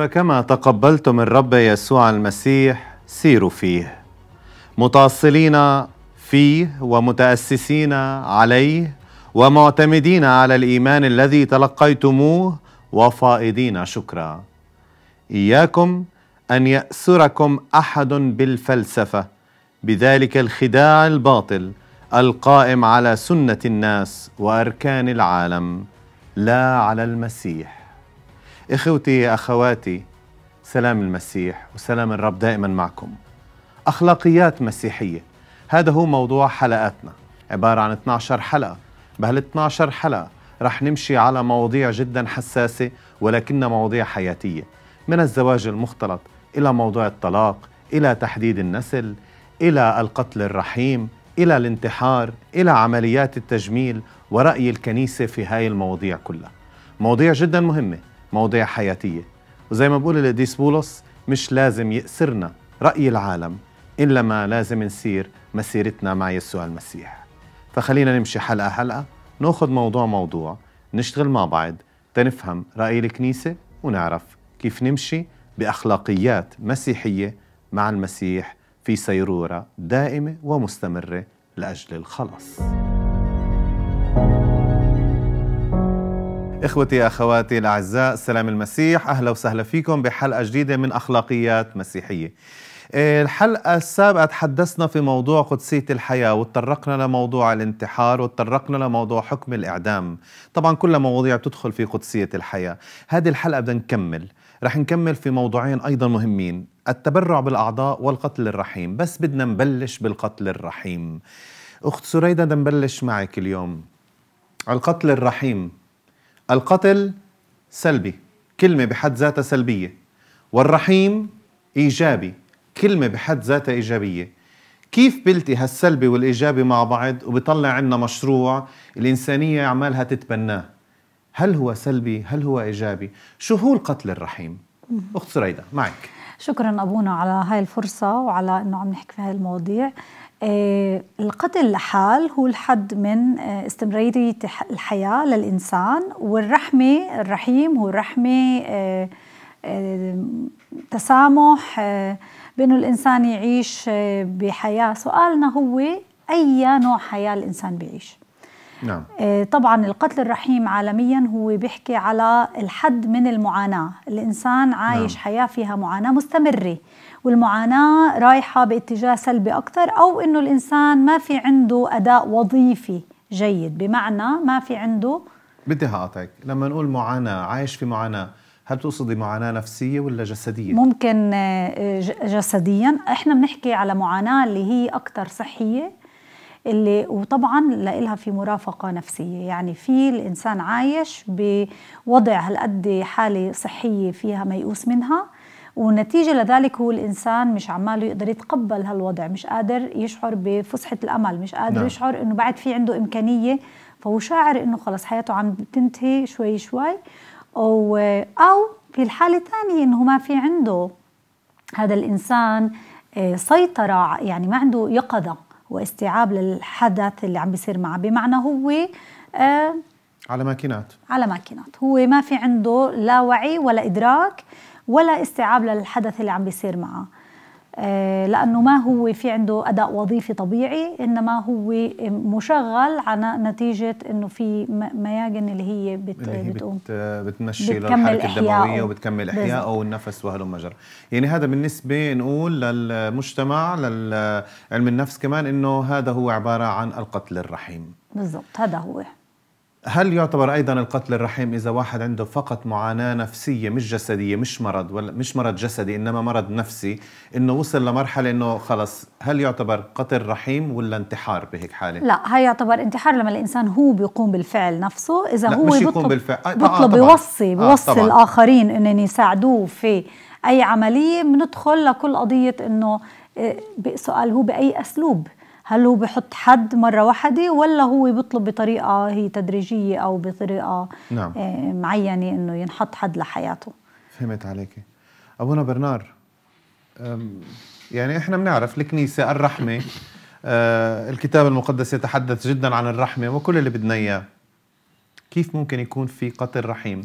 فكما تقبلتم الرب يسوع المسيح سيروا فيه متأصلين فيه ومتأسسين عليه ومعتمدين على الإيمان الذي تلقيتموه وفائضين شكرا إياكم أن يأسركم أحد بالفلسفة بذلك الخداع الباطل القائم على سنة الناس وأركان العالم لا على المسيح إخوتي أخواتي سلام المسيح وسلام الرب دائما معكم أخلاقيات مسيحية هذا هو موضوع حلقاتنا عبارة عن 12 حلقة بهال 12 حلقة رح نمشي على مواضيع جدا حساسة ولكنها مواضيع حياتية من الزواج المختلط إلى موضوع الطلاق إلى تحديد النسل إلى القتل الرحيم إلى الانتحار إلى عمليات التجميل ورأي الكنيسة في هاي المواضيع كلها مواضيع جدا مهمة مواضيع حياتية وزي ما بقول القديس بولس مش لازم يأسرنا رأي العالم إلا ما لازم نسير مسيرتنا مع يسوع المسيح فخلينا نمشي حلقة حلقة ناخذ موضوع موضوع نشتغل مع بعض تنفهم رأي الكنيسة ونعرف كيف نمشي بأخلاقيات مسيحية مع المسيح في سيرورة دائمة ومستمرة لأجل الخلاص thank you إخوتي أخواتي الأعزاء سلام المسيح أهلا وسهلا فيكم بحلقة جديدة من أخلاقيات مسيحية الحلقة السابقة تحدثنا في موضوع قدسية الحياة وتطرقنا لموضوع الانتحار وتطرقنا لموضوع حكم الإعدام طبعا كل مواضيع بتدخل في قدسية الحياة هذه الحلقة بدنا نكمل رح نكمل في موضوعين أيضا مهمين التبرع بالأعضاء والقتل الرحيم بس بدنا نبلش بالقتل الرحيم أخت سريدة بدنا نبلش معك اليوم القتل الرحيم القتل سلبي كلمة بحد ذاتها سلبية والرحيم إيجابي كلمة بحد ذاتها إيجابية كيف بلتي هالسلبي والإيجابي مع بعض وبطلع عنا مشروع الإنسانية عمالها تتبناه هل هو سلبي هل هو إيجابي شو هو القتل الرحيم أخت سريدة معك شكرا أبونا على هاي الفرصة وعلى أنه عم نحكي في هاي المواضيع آه، القتل لحال هو الحد من آه، استمرارية الحياة للإنسان والرحمة الرحيم هو الرحمة آه، تسامح بأنه الإنسان يعيش بحياة سؤالنا هو أي نوع حياة الإنسان بيعيش نعم. آه، طبعا القتل الرحيم عالميا هو بيحكي على الحد من المعاناة الإنسان عايش نعم. حياة فيها معاناة مستمرة والمعاناة رايحة باتجاه سلبي أكثر أو إنه الإنسان ما في عنده أداء وظيفي جيد بمعنى ما في عنده بدي هقطعك لما نقول معاناة عايش في معاناة هل تقصدي معاناة نفسية ولا جسدية؟ ممكن آه، جسديا احنا بنحكي على معاناة اللي هي أكثر صحية اللي وطبعا لها في مرافقه نفسيه يعني في الانسان عايش بوضع هالقد حاله صحيه فيها ميؤوس منها ونتيجة لذلك هو الإنسان مش عماله يقدر يتقبل هالوضع مش قادر يشعر بفسحة الأمل مش قادر نعم. يشعر أنه بعد في عنده إمكانية فهو شاعر أنه خلص حياته عم تنتهي شوي شوي أو, أو في الحالة الثانية أنه ما في عنده هذا الإنسان آه، سيطرة يعني ما عنده يقظة واستيعاب للحدث اللي عم بيصير معه بمعنى هو آه على ماكينات على ماكينات هو ما في عنده لا وعي ولا إدراك ولا استيعاب للحدث اللي عم بيصير معه آه، لأنه ما هو في عنده أداء وظيفي طبيعي إنما هو مشغل على نتيجة إنه في مياجن اللي هي, بت اللي هي بتقوم بت بتمشي للحركة الدموية وبتكمل إحياء أو النفس وهلم مجرى يعني هذا بالنسبة نقول للمجتمع للعلم النفس كمان إنه هذا هو عبارة عن القتل الرحيم بالضبط هذا هو هل يعتبر ايضا القتل الرحيم اذا واحد عنده فقط معاناه نفسيه مش جسديه مش مرض ولا مش مرض جسدي انما مرض نفسي انه وصل لمرحله انه خلص هل يعتبر قتل رحيم ولا انتحار بهيك حاله لا هاي يعتبر انتحار لما الانسان هو بيقوم بالفعل نفسه اذا هو مش يقوم بالفعل آه, آه، بيطلب آه بيوصي بيوصي آه الاخرين انهم يساعدوه في اي عمليه بندخل لكل قضيه انه آه، سؤال هو باي اسلوب هل هو بحط حد مرة واحدة ولا هو بيطلب بطريقة هي تدريجية أو بطريقة نعم. آه، معينة إنه ينحط حد لحياته فهمت عليك أبونا برنار يعني إحنا بنعرف الكنيسة الرحمة آه، الكتاب المقدس يتحدث جدا عن الرحمة وكل اللي بدنا إياه كيف ممكن يكون في قتل رحيم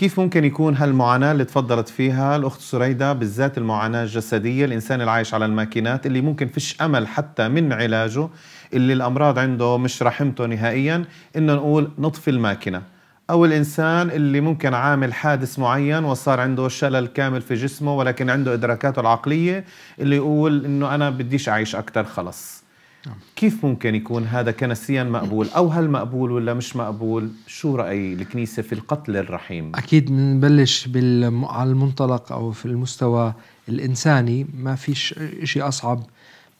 كيف ممكن يكون هالمعاناة اللي تفضلت فيها الأخت سريدة بالذات المعاناة الجسدية الإنسان العايش على الماكينات اللي ممكن فيش أمل حتى من علاجه اللي الأمراض عنده مش رحمته نهائيا إنه نقول نطفي الماكينة أو الإنسان اللي ممكن عامل حادث معين وصار عنده شلل كامل في جسمه ولكن عنده إدراكاته العقلية اللي يقول إنه أنا بديش أعيش اكثر خلص نعم. كيف ممكن يكون هذا كنسيا مقبول او هل مقبول ولا مش مقبول شو راي الكنيسه في القتل الرحيم اكيد بنبلش بالم... على المنطلق او في المستوى الانساني ما فيش شيء اصعب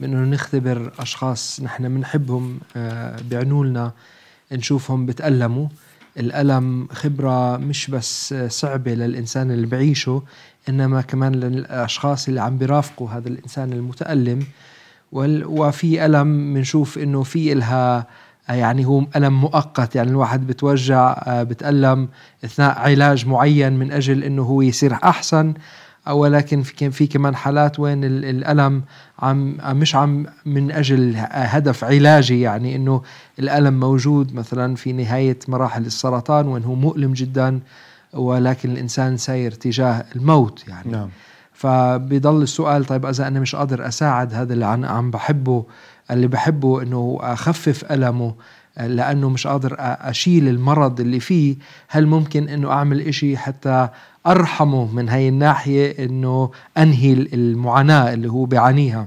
من انه نختبر اشخاص نحن بنحبهم آه، بعنولنا نشوفهم بتالموا الالم خبره مش بس صعبه للانسان اللي بعيشه انما كمان للاشخاص اللي عم بيرافقوا هذا الانسان المتالم وفي ألم بنشوف إنه في إلها يعني هو ألم مؤقت يعني الواحد بتوجع آه، بتألم أثناء علاج معين من أجل إنه هو يصير أحسن ولكن كان في كمان حالات وين الألم عم مش عم من أجل آه، هدف علاجي يعني إنه الألم موجود مثلا في نهاية مراحل السرطان وين هو مؤلم جدا ولكن الإنسان ساير تجاه الموت يعني نعم. فبيضل السؤال طيب اذا انا مش قادر اساعد هذا اللي عن عم بحبه اللي بحبه انه اخفف المه لانه مش قادر اشيل المرض اللي فيه هل ممكن انه اعمل إشي حتى ارحمه من هاي الناحيه انه انهي المعاناه اللي هو بيعانيها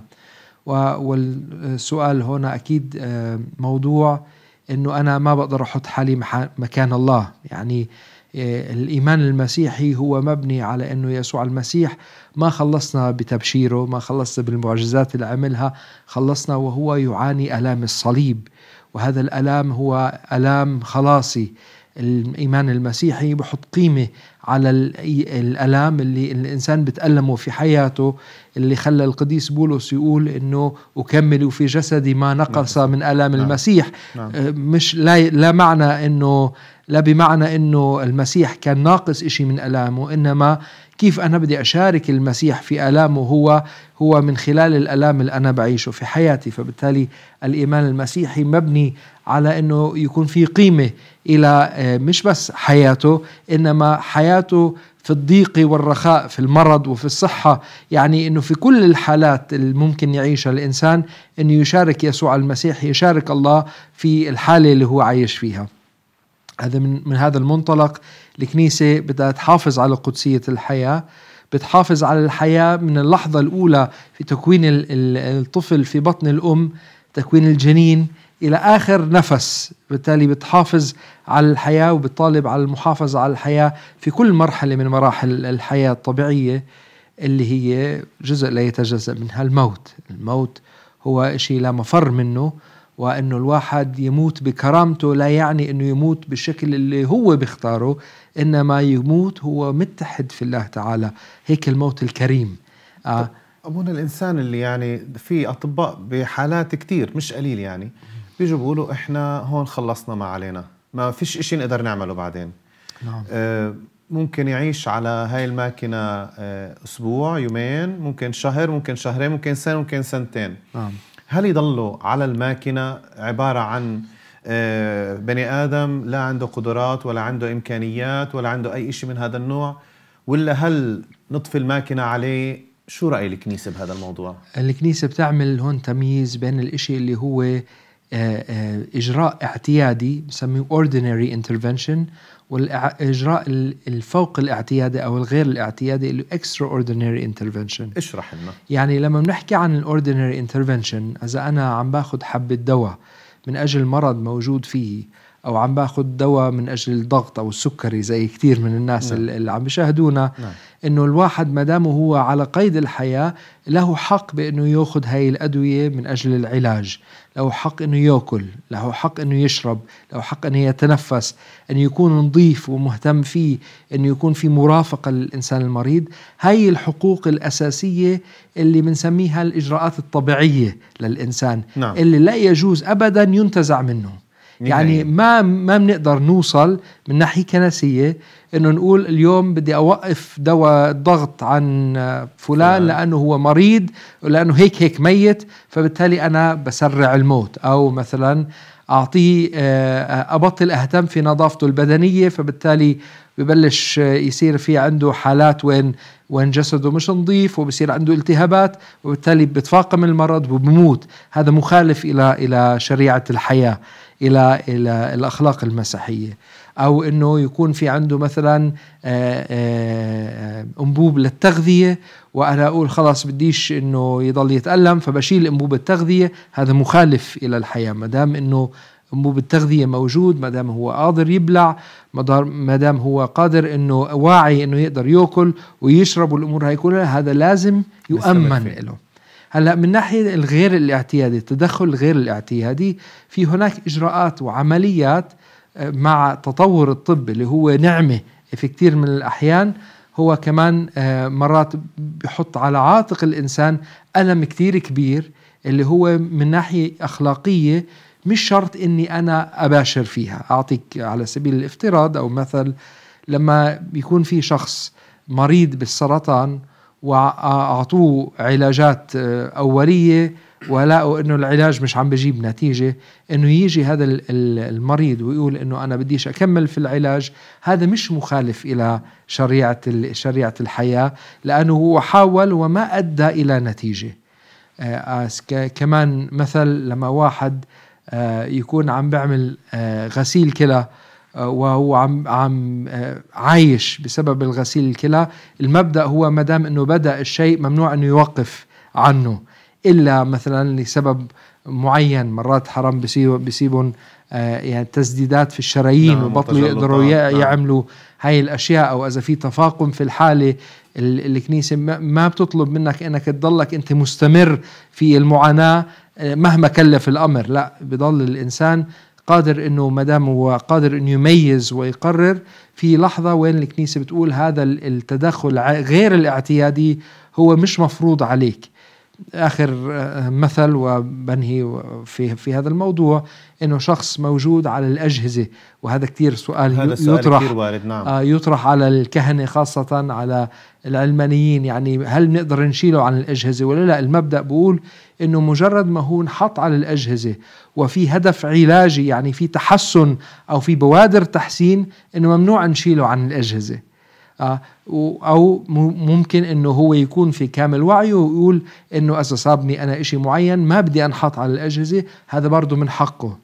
والسؤال هنا اكيد آه، موضوع انه انا ما بقدر احط حالي مكان الله يعني إيه، الإيمان المسيحي هو مبني على أنه يسوع المسيح ما خلصنا بتبشيره ما خلصنا بالمعجزات اللي عملها خلصنا وهو يعاني ألام الصليب وهذا الألام هو ألام خلاصي الإيمان المسيحي بحط قيمة على الالام اللي الانسان بتالمه في حياته اللي خلى القديس بولس يقول انه اكمل في جسدي ما نقص نعم. من الام نعم. المسيح نعم. آه، مش لا لا معنى انه لا بمعنى انه المسيح كان ناقص شيء من الامه انما كيف انا بدي اشارك المسيح في الامه هو هو من خلال الالام اللي انا بعيشه في حياتي فبالتالي الايمان المسيحي مبني على انه يكون في قيمه الى آه، مش بس حياته انما حياته في الضيق والرخاء في المرض وفي الصحة يعني أنه في كل الحالات الممكن يعيشها الإنسان أنه يشارك يسوع المسيح يشارك الله في الحالة اللي هو عايش فيها هذا من, من هذا المنطلق الكنيسة بدها تحافظ على قدسية الحياة بتحافظ على الحياة من اللحظة الأولى في تكوين الطفل في بطن الأم تكوين الجنين الى اخر نفس بالتالي بتحافظ على الحياه وبتطالب على المحافظه على الحياه في كل مرحله من مراحل الحياه الطبيعيه اللي هي جزء لا يتجزا منها الموت الموت هو شيء لا مفر منه وانه الواحد يموت بكرامته لا يعني انه يموت بالشكل اللي هو بيختاره انما يموت هو متحد في الله تعالى هيك الموت الكريم آه ابونا الانسان اللي يعني في اطباء بحالات كثير مش قليل يعني بيجوا بيقولوا احنا هون خلصنا ما علينا ما فيش شيء نقدر نعمله بعدين نعم. آه ممكن يعيش على هاي الماكينة آه، أسبوع يومين ممكن شهر ممكن شهرين ممكن سنة ممكن سنتين نعم. هل يضلوا على الماكينة عبارة عن آه، بني آدم لا عنده قدرات ولا عنده إمكانيات ولا عنده أي شيء من هذا النوع ولا هل نطفي الماكينة عليه شو رأي الكنيسة بهذا الموضوع؟ الكنيسة بتعمل هون تمييز بين الإشي اللي هو آه، آه، اجراء اعتيادي بسميه ordinary intervention والاجراء الفوق الاعتيادي او الغير الاعتيادي اللي extraordinary intervention اشرح لنا يعني لما بنحكي عن الاوردينري intervention اذا انا عم باخذ حبه دواء من اجل مرض موجود فيه او عم باخذ دواء من اجل الضغط او السكري زي كثير من الناس نعم. اللي عم بيشاهدونا نعم. انه الواحد ما دام هو على قيد الحياه له حق بانه ياخذ هاي الادويه من اجل العلاج له حق انه ياكل له حق انه يشرب له حق انه يتنفس انه يكون نظيف ومهتم فيه انه يكون في مرافقه للانسان المريض هاي الحقوق الاساسيه اللي بنسميها الاجراءات الطبيعيه للانسان نعم. اللي لا يجوز ابدا ينتزع منه يعني ما ما بنقدر نوصل من ناحيه كنسيه انه نقول اليوم بدي اوقف دواء الضغط عن فلان لانه هو مريض لانه هيك هيك ميت فبالتالي انا بسرع الموت او مثلا اعطيه آه، ابطل اهتم في نظافته البدنيه فبالتالي ببلش آه، يصير في عنده حالات وين وين جسده مش نظيف وبصير عنده التهابات وبالتالي بتفاقم المرض وبموت هذا مخالف الى الى شريعه الحياه الى الى الاخلاق المسيحيه او انه يكون في عنده مثلا آه، آه، انبوب للتغذيه وانا اقول خلاص بديش انه يضل يتالم فبشيل انبوب التغذيه هذا مخالف الى الحياه ما دام انه انبوب التغذيه موجود ما دام هو قادر يبلع ما دام هو قادر انه واعي انه يقدر ياكل ويشرب والامور هاي كلها هذا لازم يؤمن له هلا من ناحيه الغير الاعتيادي التدخل الغير الاعتيادي في هناك اجراءات وعمليات آه، مع تطور الطب اللي هو نعمه في كثير من الاحيان هو كمان آه، مرات بحط على عاتق الانسان الم كثير كبير اللي هو من ناحيه اخلاقيه مش شرط اني انا اباشر فيها اعطيك على سبيل الافتراض او مثل لما بيكون في شخص مريض بالسرطان واعطوه علاجات آه، اوليه ولقوا انه العلاج مش عم بجيب نتيجه انه يجي هذا المريض ويقول انه انا بديش اكمل في العلاج هذا مش مخالف الى شريعه شريعه الحياه لانه هو حاول وما ادى الى نتيجه آه، كمان مثل لما واحد آه، يكون عم بيعمل غسيل كلى وهو عم عم آه، عايش بسبب الغسيل الكلى المبدا هو ما دام انه بدا الشيء ممنوع انه يوقف عنه الا مثلا لسبب معين مرات حرام بسيب آه، يعني تسديدات في الشرايين نعم وبطلوا يقدروا نعم. يعملوا هاي الاشياء او اذا في تفاقم في الحاله الكنيسه ما بتطلب منك انك تضلك انت مستمر في المعاناه آه، مهما كلف الامر لا بضل الانسان قادر انه ما دام هو قادر انه يميز ويقرر في لحظه وين الكنيسه بتقول هذا التدخل غير الاعتيادي هو مش مفروض عليك اخر آه، مثل وبنهي في في هذا الموضوع انه شخص موجود على الاجهزه وهذا كثير سؤال هذا السؤال يطرح كتير وارد نعم. آه يطرح على الكهنه خاصه على العلمانيين يعني هل بنقدر نشيله عن الاجهزه ولا لا المبدا بقول انه مجرد ما هو انحط على الاجهزه وفي هدف علاجي يعني في تحسن او في بوادر تحسين انه ممنوع نشيله عن الاجهزه آه، او ممكن انه هو يكون في كامل وعيه ويقول انه اذا صابني انا إشي معين ما بدي انحط على الاجهزه هذا برضه من حقه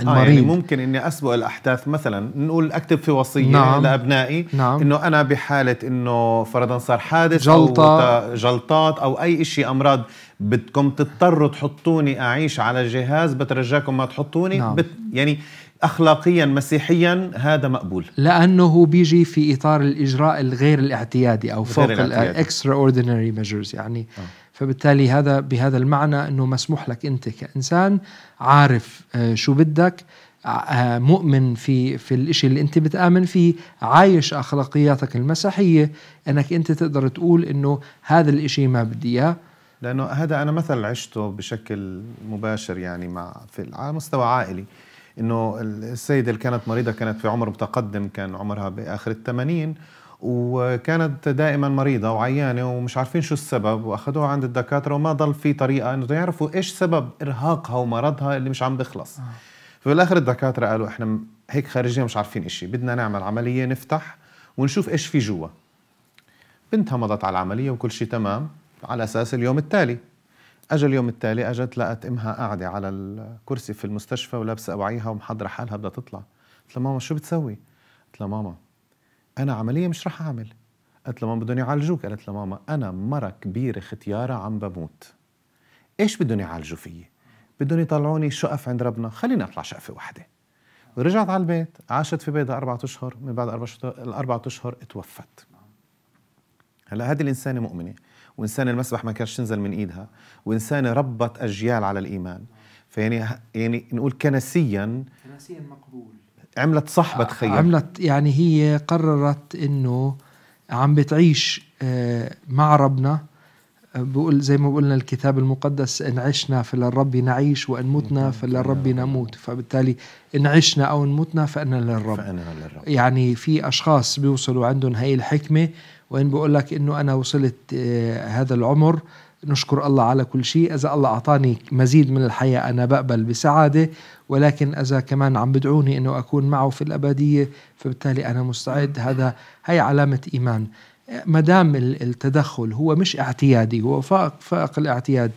المريض. آه يعني ممكن اني اسبق الاحداث مثلا نقول اكتب في وصيه نعم. لابنائي نعم. انه انا بحاله انه فرضا صار حادث جلطه أو جلطات او اي شيء امراض بدكم تضطروا تحطوني اعيش على جهاز بترجاكم ما تحطوني نعم. بت يعني اخلاقيا مسيحيا هذا مقبول لانه بيجي في اطار الاجراء الغير الاعتيادي او فوق الاكسترا اوردينري ميجرز يعني أه. فبالتالي هذا بهذا المعنى انه مسموح لك انت كانسان عارف آه، شو بدك آه، آه، مؤمن في في الشيء اللي انت بتامن فيه عايش اخلاقياتك المسيحيه انك انت تقدر تقول انه هذا الشيء ما بدي اياه لانه هذا انا مثل عشته بشكل مباشر يعني مع في على مستوى عائلي انه السيده اللي كانت مريضه كانت في عمر متقدم كان عمرها باخر الثمانين وكانت دائما مريضة وعيانة ومش عارفين شو السبب وأخذوها عند الدكاترة وما ضل في طريقة أنه يعرفوا إيش سبب إرهاقها ومرضها اللي مش عم بيخلص في آه. فبالآخر الدكاترة قالوا إحنا هيك خارجية مش عارفين إشي بدنا نعمل عملية نفتح ونشوف إيش في جوا بنتها مضت على العملية وكل شيء تمام على أساس اليوم التالي اجى اليوم التالي اجت لقت امها قاعده على الكرسي في المستشفى ولابسه اوعيها ومحضره حالها بدها تطلع قلت لها ماما شو بتسوي؟ قلت لها ماما انا عمليه مش رح اعمل قلت لها ماما بدهم يعالجوك قالت لها ماما انا مره كبيره ختياره عم بموت ايش بدهم يعالجوا فيي؟ بدهم يطلعوني شقف عند ربنا خليني اطلع شقفه واحده ورجعت على البيت عاشت في بيتها أربعة أشهر من بعد أربعة أشهر توفت هلا هذه الإنسانة مؤمنة وإنسانة المسبح ما كانش تنزل من إيدها وإنسانة ربت أجيال على الإيمان فيعني يعني نقول كنسيا كنسيا مقبول عملت صح بتخيل آه، عملت يعني هي قررت إنه عم بتعيش آه، مع ربنا بقول زي ما قلنا الكتاب المقدس ان عشنا فللرب نعيش وان متنا فللرب نموت فبالتالي ان عشنا او ان متنا فانا للرب, فأنا للرب. يعني في اشخاص بيوصلوا عندهم هاي الحكمه وإن بقول لك إنه أنا وصلت آه، هذا العمر نشكر الله على كل شيء إذا الله أعطاني مزيد من الحياة أنا بقبل بسعادة ولكن إذا كمان عم بدعوني أنه أكون معه في الأبدية فبالتالي أنا مستعد هذا هي علامة إيمان آه، مدام التدخل هو مش اعتيادي هو فائق, فائق الاعتياد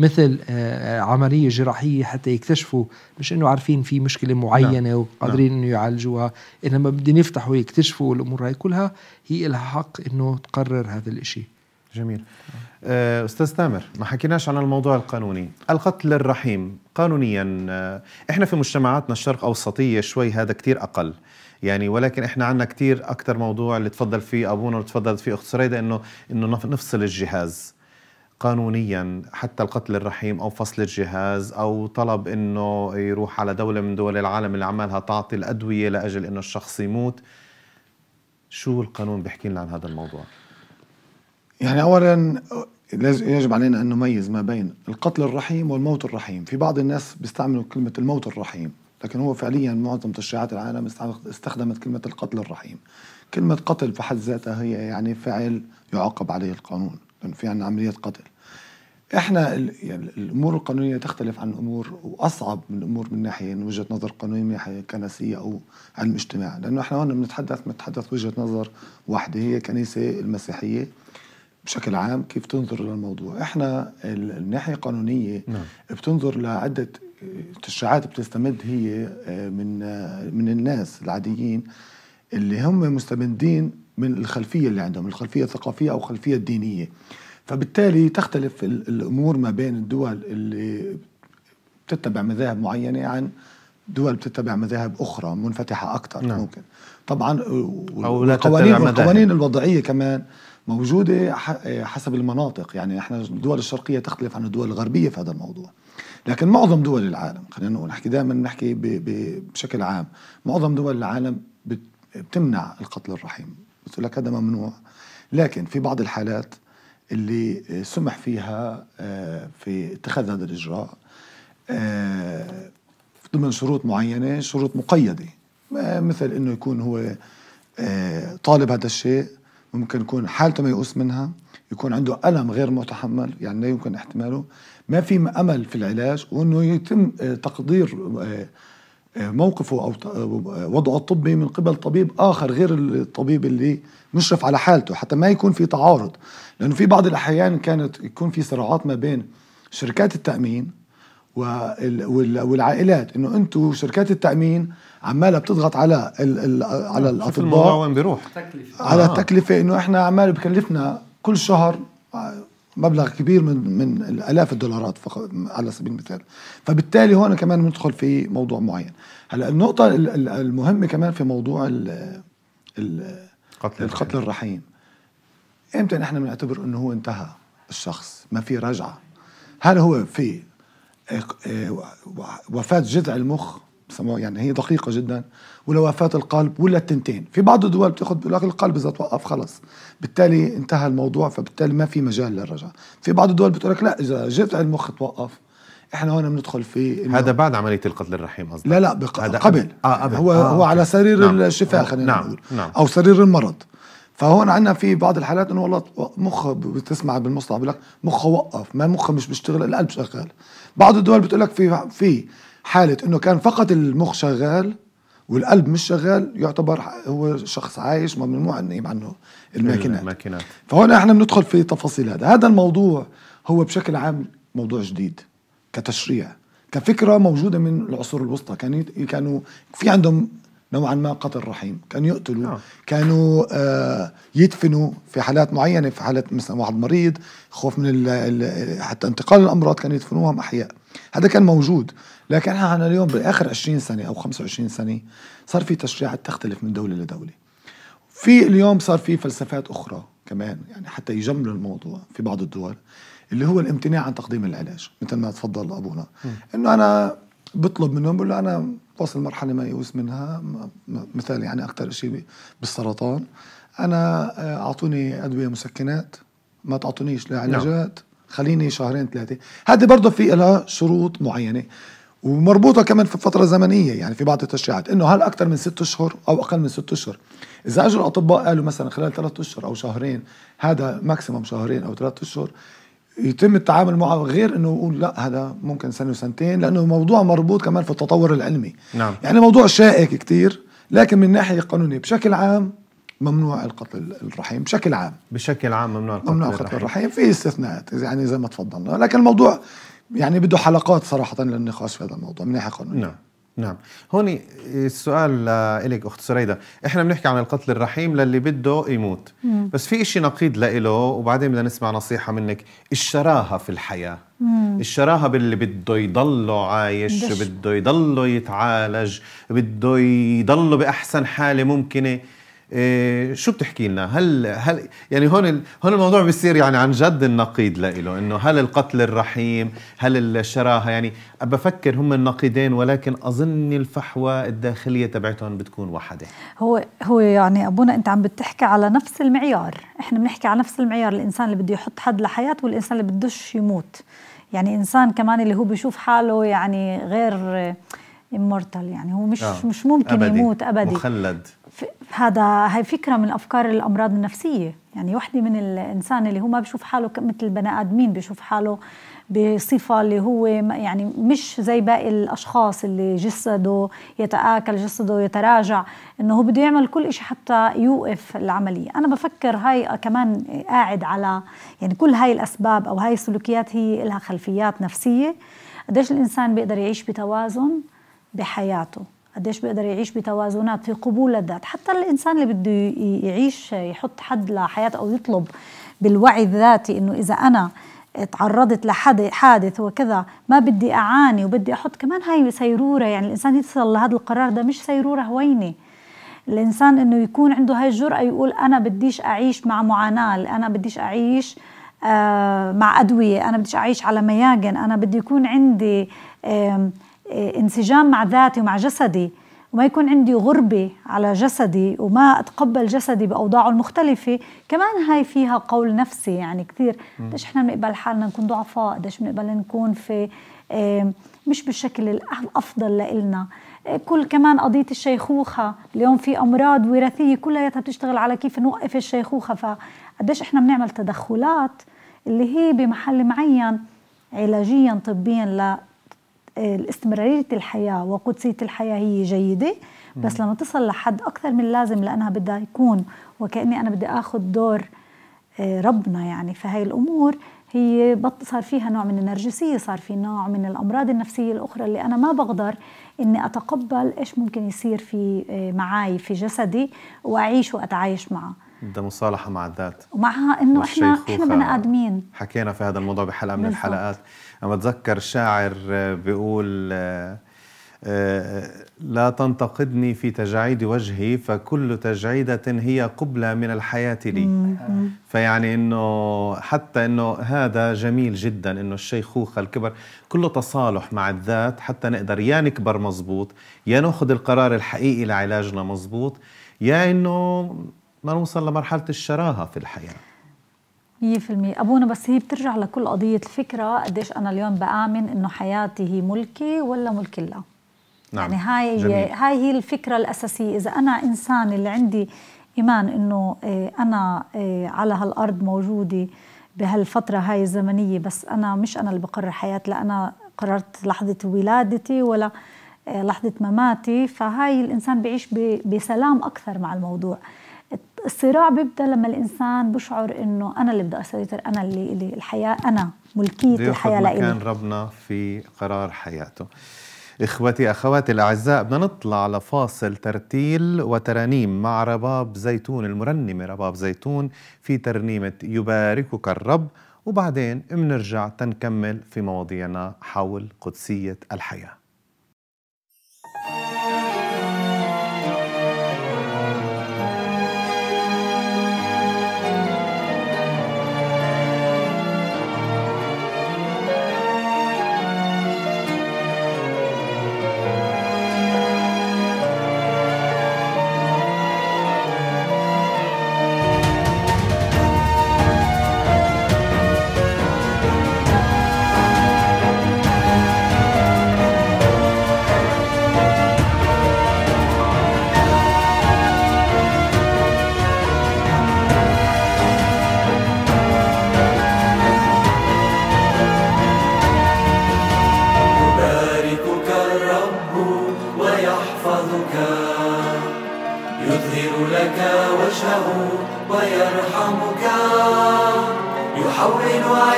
مثل آه، آه، عملية جراحية حتى يكتشفوا مش انه عارفين في مشكلة معينة نعم. وقادرين نعم. انه يعالجوها انما بدهم يفتحوا يكتشفوا الامور هاي كلها هي لها حق انه تقرر هذا الاشي جميل آه، استاذ تامر ما حكيناش عن الموضوع القانوني القتل الرحيم قانونيا احنا في مجتمعاتنا الشرق اوسطيه شوي هذا كتير اقل يعني ولكن احنا عندنا كتير اكثر موضوع اللي تفضل فيه ابونا وتفضلت فيه اخت سريده انه انه نفصل الجهاز قانونيا حتى القتل الرحيم او فصل الجهاز او طلب انه يروح على دوله من دول العالم اللي عمالها تعطي الادويه لاجل انه الشخص يموت شو القانون بيحكي لنا عن هذا الموضوع يعني اولا يجب علينا ان نميز ما بين القتل الرحيم والموت الرحيم في بعض الناس بيستعملوا كلمه الموت الرحيم لكن هو فعليا معظم تشريعات العالم استخدمت كلمه القتل الرحيم كلمه قتل في حد ذاتها هي يعني فعل يعاقب عليه القانون لأن في عنا عملية قتل احنا يعني الامور القانونيه تختلف عن امور واصعب من الامور من ناحيه من وجهه نظر قانونيه من ناحيه كنسيه او علم اجتماع لانه احنا هون بنتحدث بنتحدث وجهه نظر واحده هي الكنيسه المسيحيه بشكل عام كيف تنظر للموضوع احنا الناحيه القانونيه نعم. بتنظر لعده تشريعات بتستمد هي آه، من آه، من الناس العاديين اللي هم مستمدين من الخلفيه اللي عندهم الخلفيه الثقافيه او الخلفيه الدينيه فبالتالي تختلف الامور ما بين الدول اللي بتتبع مذاهب معينه عن دول بتتبع مذاهب اخرى منفتحه اكثر نعم. ممكن طبعا او لا القوانين القوانين الوضعيه كمان موجوده حسب المناطق يعني احنا الدول الشرقيه تختلف عن الدول الغربيه في هذا الموضوع لكن معظم دول العالم خلينا نقول نحكي دائما نحكي بشكل عام معظم دول العالم بتمنع القتل الرحيم بتقول لك هذا ممنوع لكن في بعض الحالات اللي آه، سمح فيها آه، في اتخاذ هذا الإجراء آه، ضمن شروط معينة شروط مقيدة مثل أنه يكون هو طالب هذا الشيء ممكن يكون حالته ميؤوس منها يكون عنده ألم غير متحمل يعني لا يمكن احتماله ما في أمل في العلاج وأنه يتم تقدير آه، موقفه او آه، وضعه الطبي من قبل طبيب اخر غير الطبيب اللي مشرف على حالته حتى ما يكون في تعارض لانه في بعض الاحيان كانت يكون في صراعات ما بين شركات التامين والعائلات انه انتم شركات التامين عماله بتضغط على الـ الـ على الاطباء وين بيروح على آه. التكلفه انه احنا عمال بكلفنا كل شهر مبلغ كبير من من الالاف الدولارات فقط على سبيل المثال فبالتالي هون كمان بندخل في موضوع معين هلا النقطة المهمة كمان في موضوع ال القتل, القتل الرحيم امتى نحن بنعتبر انه هو انتهى الشخص ما في رجعة هل هو في إيه، وفاة جذع المخ بسموها يعني هي دقيقة جدا ولا وفاة القلب ولا التنتين في بعض الدول بتاخذ بيقول لك القلب إذا توقف خلص بالتالي انتهى الموضوع فبالتالي ما في مجال للرجعة في بعض الدول بتقول لك لا إذا جذع المخ توقف احنا هون بندخل في هذا بعد عمليه القتل الرحيم قصدك لا لا بق... هذا قبل آه قبل هو آه هو على سرير نعم. الشفاء نعم. خلينا نعم. نقول نعم. او سرير المرض فهون عندنا في بعض الحالات انه والله مخه بتسمع بالمصطلح بقول لك مخه وقف ما مخه مش بيشتغل القلب شغال بعض الدول بتقول لك في في حاله انه كان فقط المخ شغال والقلب مش شغال يعتبر هو شخص عايش ممنوع انه عنه الماكينات الماكينات فهون احنا بندخل في تفاصيل هذا هذا الموضوع هو بشكل عام موضوع جديد كتشريع كفكره موجوده من العصور الوسطى كان كانوا في عندهم نوعا ما قتل رحيم كانوا يقتلوا آه. كانوا آه يدفنوا في حالات معينه في حالات مثلا واحد مريض خوف من الـ الـ حتى انتقال الامراض كانوا يدفنوهم احياء هذا كان موجود لكن احنا اليوم باخر 20 سنه او 25 سنه صار في تشريعات تختلف من دوله لدوله في اليوم صار في فلسفات اخرى كمان يعني حتى يجملوا الموضوع في بعض الدول اللي هو الامتناع عن تقديم العلاج مثل ما تفضل ابونا انه انا بطلب منهم بقول له انا واصل مرحله ما يئوس منها مثال يعني اكثر شيء بالسرطان انا آه، اعطوني ادويه مسكنات ما تعطونيش لا نعم. علاجات خليني شهرين ثلاثه هذه برضه في لها شروط معينه ومربوطة كمان في فترة زمنية يعني في بعض التشريعات انه هل أكثر من ست أشهر أو أقل من ست أشهر إذا أجوا الأطباء قالوا مثلا خلال ثلاث أشهر أو شهرين هذا ماكسيموم شهرين أو ثلاث أشهر يتم التعامل معه غير انه يقول لا هذا ممكن سنه وسنتين لانه الموضوع مربوط كمان في التطور العلمي نعم. يعني موضوع شائك كثير لكن من ناحيه قانونيه بشكل عام ممنوع القتل الرحيم بشكل عام بشكل عام ممنوع القتل ممنوع القتل الرحيم, الرحيم. في استثناءات يعني زي ما تفضلنا لكن الموضوع يعني بده حلقات صراحه للنقاش في هذا الموضوع من ناحيه قانونيه نعم نعم هون إيه، السؤال لك اخت سريده احنا بنحكي عن القتل الرحيم للي بده يموت مم. بس في إشي نقيض له وبعدين بدنا نسمع نصيحه منك الشراهه في الحياه مم. الشراهه باللي بده يضله عايش بده يضله يتعالج بده يضله باحسن حاله ممكنه إيه شو بتحكي لنا هل هل يعني هون هون الموضوع بيصير يعني عن جد النقيض لإله انه هل القتل الرحيم هل الشراهه يعني بفكر هم النقيضين ولكن اظن الفحوى الداخليه تبعتهم بتكون واحده هو هو يعني ابونا انت عم بتحكي على نفس المعيار احنا بنحكي على نفس المعيار الانسان اللي بده يحط حد لحياته والانسان اللي بدوش يموت يعني انسان كمان اللي هو بيشوف حاله يعني غير immortal يعني هو مش آه. مش ممكن أبدي. يموت ابدي مخلد هذا هي فكره من افكار الامراض النفسيه يعني وحده من الانسان اللي هو ما بشوف حاله مثل البني ادمين بشوف حاله بصفه اللي هو يعني مش زي باقي الاشخاص اللي جسده يتاكل جسده يتراجع انه هو بده يعمل كل شيء حتى يوقف العمليه انا بفكر هاي كمان قاعد على يعني كل هاي الاسباب او هاي السلوكيات هي لها خلفيات نفسيه قديش الانسان بيقدر يعيش بتوازن بحياته قديش بيقدر يعيش بتوازنات في قبول الذات حتى الإنسان اللي بده يعيش يحط حد لحياته أو يطلب بالوعي الذاتي إنه إذا أنا تعرضت لحادث وكذا ما بدي أعاني وبدي أحط كمان هاي سيرورة يعني الإنسان يصل لهذا القرار ده مش سيرورة هوينة الإنسان إنه يكون عنده هاي الجرأة يقول أنا بديش أعيش مع معاناة أنا بديش أعيش آه، مع أدوية أنا بديش أعيش على مياجن أنا بدي يكون عندي إيه، انسجام مع ذاتي ومع جسدي وما يكون عندي غربة على جسدي وما أتقبل جسدي بأوضاعه المختلفة كمان هاي فيها قول نفسي يعني كثير قديش إحنا بنقبل حالنا نكون ضعفاء قديش بنقبل نكون في إيه، مش بالشكل الأفضل لإلنا إيه، كل كمان قضية الشيخوخة اليوم في أمراض وراثية كلياتها بتشتغل على كيف نوقف الشيخوخة فقديش إحنا بنعمل تدخلات اللي هي بمحل معين علاجيا طبيا الاستمرارية الحياة وقدسية الحياة هي جيدة بس لما تصل لحد أكثر من اللازم لأنها بدها يكون وكأني أنا بدي أخذ دور آه، ربنا يعني فهي الأمور هي صار فيها نوع من النرجسية صار في نوع من الأمراض النفسية الأخرى اللي أنا ما بقدر إني أتقبل إيش ممكن يصير في آه، معاي في جسدي وأعيش وأتعايش معه بدها مصالحة مع الذات ومعها إنه إحنا إحنا بني آدمين حكينا في هذا الموضوع بحلقة من بالضبط. الحلقات أنا بتذكر شاعر آه، بيقول آه، آه، لا تنتقدني في تجاعيد وجهي فكل تجعيدة هي قبلة من الحياة لي فيعني انه حتى انه هذا جميل جدا انه الشيخوخة الكبر كله تصالح مع الذات حتى نقدر يا نكبر مزبوط يا ناخذ القرار الحقيقي لعلاجنا مزبوط يا انه ما نوصل لمرحلة الشراهة في الحياة 100% ابونا بس هي بترجع لكل قضيه الفكره قديش انا اليوم بامن انه حياتي هي ملكي ولا ملك الله نعم يعني هاي جميل. هاي هي الفكره الاساسيه اذا انا انسان اللي عندي ايمان انه آه، انا آه، على هالارض موجوده بهالفتره هاي الزمنيه بس انا مش انا اللي بقرر حياتي لا انا قررت لحظه ولادتي ولا آه، لحظه مماتي فهاي الانسان بيعيش بسلام اكثر مع الموضوع الصراع بيبدا لما الانسان بشعر انه انا اللي بدي اسيطر انا اللي لي الحياه انا ملكيه الحياه لإلي كان ربنا في قرار حياته اخوتي اخواتي الاعزاء بدنا نطلع لفاصل ترتيل وترانيم مع رباب زيتون المرنمه رباب زيتون في ترنيمه يباركك الرب وبعدين بنرجع تنكمل في مواضيعنا حول قدسيه الحياه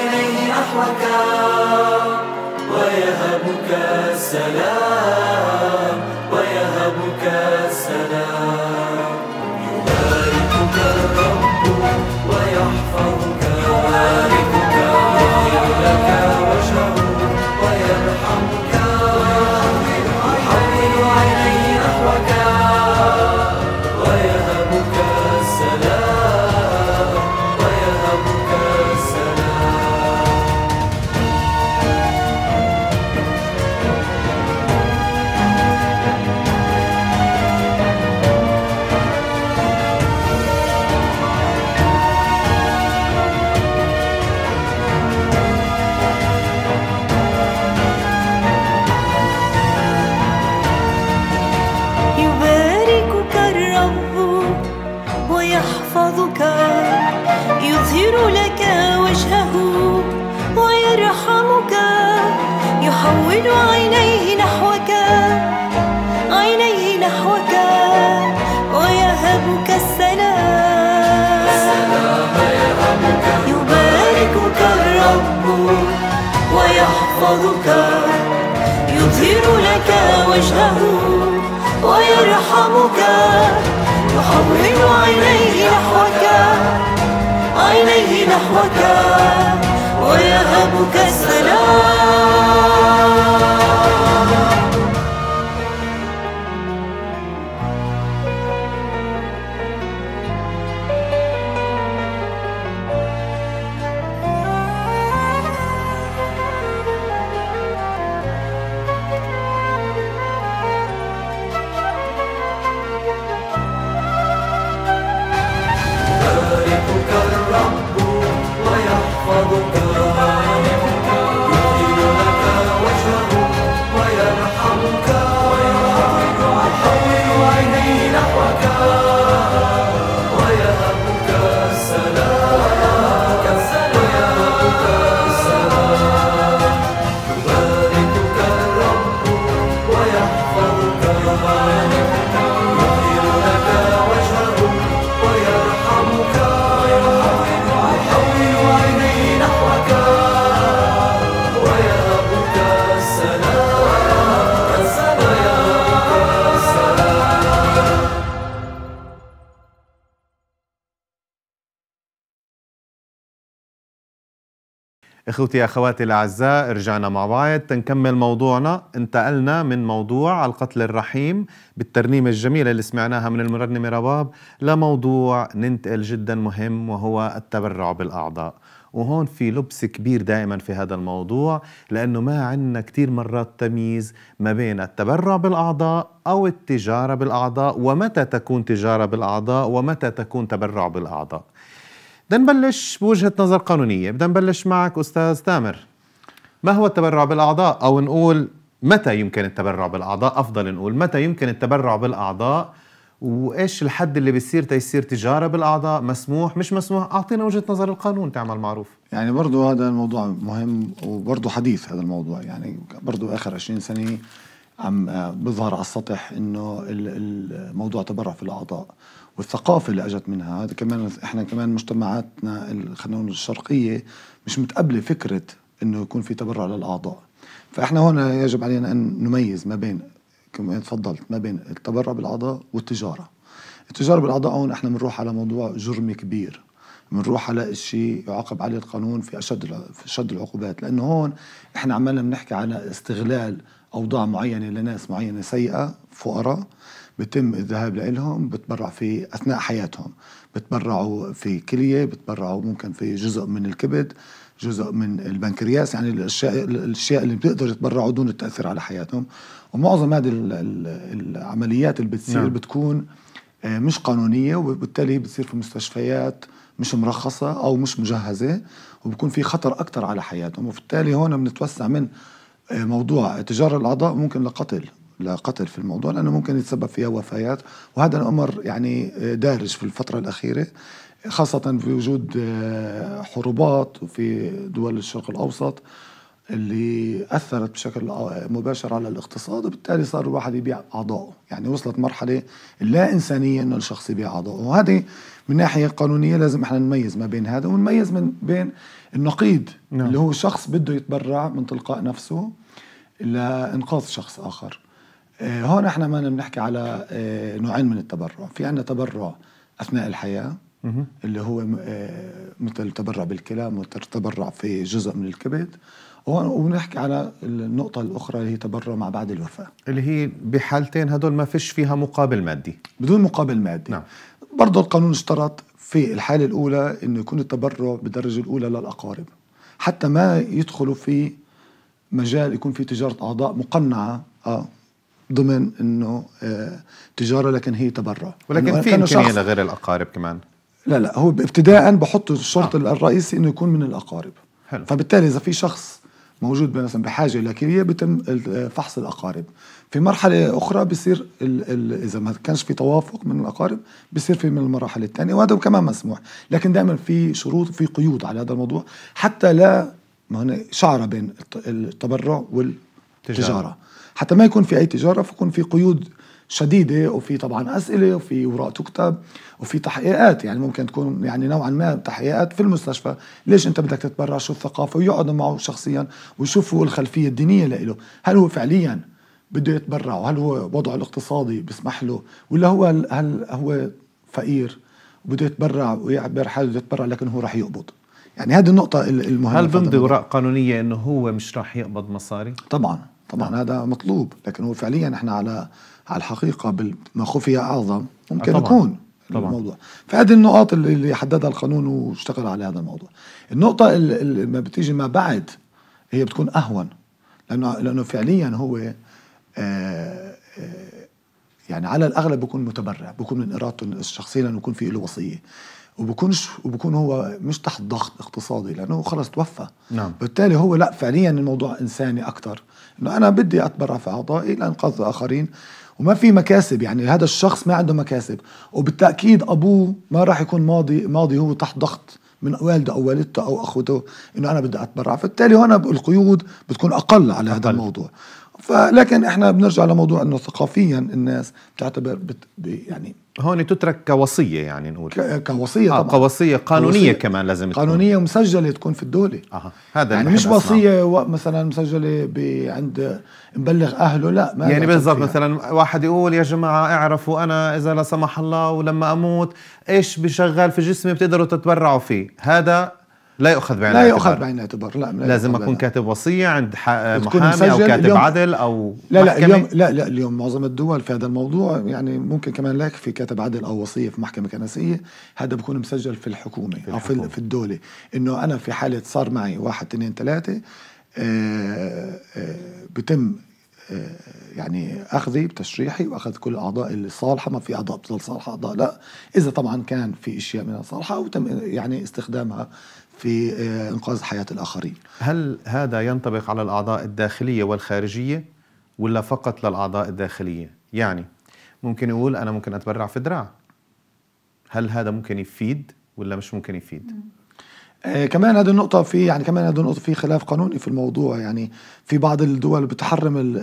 إليه نحوك ويهبك السلام اخوتي اخواتي الاعزاء رجعنا مع بعض تنكمل موضوعنا انتقلنا من موضوع القتل الرحيم بالترنيمه الجميله اللي سمعناها من المرنمه رباب لموضوع ننتقل جدا مهم وهو التبرع بالاعضاء وهون في لبس كبير دائما في هذا الموضوع لأنه ما عندنا كثير مرات تمييز ما بين التبرع بالأعضاء أو التجارة بالأعضاء ومتى تكون تجارة بالأعضاء ومتى تكون تبرع بالأعضاء بدنا نبلش بوجهه نظر قانونيه بدنا نبلش معك استاذ تامر ما هو التبرع بالاعضاء او نقول متى يمكن التبرع بالاعضاء افضل نقول متى يمكن التبرع بالاعضاء وايش الحد اللي بيصير تيصير تجاره بالاعضاء مسموح مش مسموح اعطينا وجهه نظر القانون تعمل معروف يعني برضه هذا الموضوع مهم وبرضه حديث هذا الموضوع يعني برضه اخر 20 سنه عم آه، بظهر على السطح انه الموضوع تبرع في الاعضاء والثقافه اللي اجت منها هذا كمان احنا كمان مجتمعاتنا خلينا الشرقيه مش متقبله فكره انه يكون في تبرع للاعضاء فاحنا هون يجب علينا ان نميز ما بين كما تفضلت ما بين التبرع بالاعضاء والتجاره التجاره بالاعضاء هون احنا بنروح على موضوع جرم كبير بنروح على شيء يعاقب عليه القانون في اشد في اشد العقوبات لانه هون احنا عمالنا بنحكي على استغلال اوضاع معينه لناس معينه سيئه فقراء بتم الذهاب لهم بتبرع في اثناء حياتهم بتبرعوا في كليه بتبرعوا ممكن في جزء من الكبد جزء من البنكرياس يعني الاشياء الاشياء اللي بتقدر يتبرعوا دون التاثير على حياتهم ومعظم هذه العمليات اللي بتصير نعم. بتكون آه، مش قانونيه وبالتالي بتصير في مستشفيات مش مرخصه او مش مجهزه وبكون في خطر اكثر على حياتهم وبالتالي هون بنتوسع من آه، موضوع تجاره الاعضاء ممكن لقتل لقتل في الموضوع لأنه ممكن يتسبب فيها وفيات وهذا الأمر يعني دارج في الفترة الأخيرة خاصة في وجود آه، حروبات في دول الشرق الأوسط اللي أثرت بشكل آه، مباشر على الاقتصاد وبالتالي صار الواحد يبيع أعضائه يعني وصلت مرحلة لا إنسانية أنه الشخص يبيع أعضائه وهذه من ناحية قانونية لازم إحنا نميز ما بين هذا ونميز من بين النقيض نعم. اللي هو شخص بده يتبرع من تلقاء نفسه لإنقاذ شخص آخر آه، هون احنا ما بنحكي على آه، نوعين من التبرع في عندنا تبرع اثناء الحياه اللي هو آه، مثل تبرع بالكلام وتبرع في جزء من الكبد ونحكي على النقطة الأخرى اللي هي تبرع مع بعد الوفاة اللي هي بحالتين هدول ما فيش فيها مقابل مادي بدون مقابل مادي نعم برضه القانون اشترط في الحالة الأولى إنه يكون التبرع بالدرجة الأولى للأقارب حتى ما يدخلوا في مجال يكون في تجارة أعضاء مقنعة آه ضمن انه آه، تجاره لكن هي تبرع ولكن في امكانيه لغير الاقارب كمان لا لا هو ابتداء بحط الشرط آه. الرئيسي انه يكون من الاقارب حلو. فبالتالي اذا في شخص موجود مثلا بحاجه الى كليه بيتم آه، فحص الاقارب في مرحله اخرى بصير اذا ما كانش في توافق من الاقارب بصير في من المراحل الثانيه وهذا كمان مسموح لكن دائما في شروط وفي قيود على هذا الموضوع حتى لا ما شعره بين التبرع والتجاره تجارة. حتى ما يكون في أي تجارة فيكون في قيود شديدة وفي طبعا أسئلة وفي اوراق تكتب وفي تحقيقات يعني ممكن تكون يعني نوعا ما تحقيقات في المستشفى ليش أنت بدك تتبرع شو الثقافة ويقعدوا معه شخصيا ويشوفوا الخلفية الدينية له هل هو فعليا بده يتبرع وهل هو وضعه الاقتصادي بيسمح له ولا هو هل هو فقير وبده يتبرع ويعبر حاله بده يتبرع لكن هو رح يقبض يعني هذه النقطة المهمة هل بمضي اوراق قانونية انه هو مش راح يقبض مصاري؟ طبعا طبعا نعم. هذا مطلوب لكن هو فعليا احنا على على الحقيقه ما خفي اعظم ممكن آه، طبعاً. يكون طبعا الموضوع فهذه النقاط اللي حددها القانون واشتغل على هذا الموضوع النقطه اللي ما بتيجي ما بعد هي بتكون اهون لانه لانه فعليا هو آآ آه، آآ آه، يعني على الاغلب بكون متبرع بكون من ارادته الشخصيه لانه يكون في له وصيه وبكونش وبكون هو مش تحت ضغط اقتصادي لانه خلص توفى نعم بالتالي هو لا فعليا الموضوع انساني اكثر انه انا بدي اتبرع في اعضائي لانقاذ الاخرين وما في مكاسب يعني هذا الشخص ما عنده مكاسب وبالتاكيد ابوه ما راح يكون ماضي ماضي هو تحت ضغط من والده او والدته او اخوته انه انا بدي اتبرع فبالتالي هنا القيود بتكون اقل على أقل. هذا الموضوع فلكن احنا بنرجع لموضوع انه ثقافيا الناس بتعتبر بت يعني هون تترك كوصيه يعني نقول كوصيه آه طبعا كوصيه قانونيه كوصية كمان لازم تكون قانونيه ومسجله تكون في الدوله اها هذا يعني مش وصيه مثلا مسجله ب... عند مبلغ اهله لا ما يعني بالضبط مثلا واحد يقول يا جماعه اعرفوا انا اذا لا سمح الله ولما اموت ايش بشغال في جسمي بتقدروا تتبرعوا فيه هذا لا يؤخذ بعين لا يؤخذ بعين الاعتبار لا لازم اكون كاتب وصيه عند محامي او كاتب اليوم عدل او لا لا اليوم لا لا اليوم معظم الدول في هذا الموضوع يعني ممكن كمان لا يكفي كاتب عدل او وصيه في محكمه كنسيه هذا بكون مسجل في الحكومه في او في, في الدوله انه انا في حاله صار معي واحد اثنين ثلاثه آه، آه، بتم آه، يعني اخذي بتشريحي واخذ كل الاعضاء اللي صالحه ما في اعضاء بتضل صالحه اعضاء لا اذا طبعا كان في اشياء منها صالحه وتم يعني استخدامها في آه، انقاذ حياه الاخرين. هل هذا ينطبق على الاعضاء الداخليه والخارجيه ولا فقط للاعضاء الداخليه؟ يعني ممكن يقول انا ممكن اتبرع في دراع. هل هذا ممكن يفيد ولا مش ممكن يفيد؟ آه، كمان هذه النقطة في يعني كمان هذه النقطة في خلاف قانوني في الموضوع يعني في بعض الدول بتحرم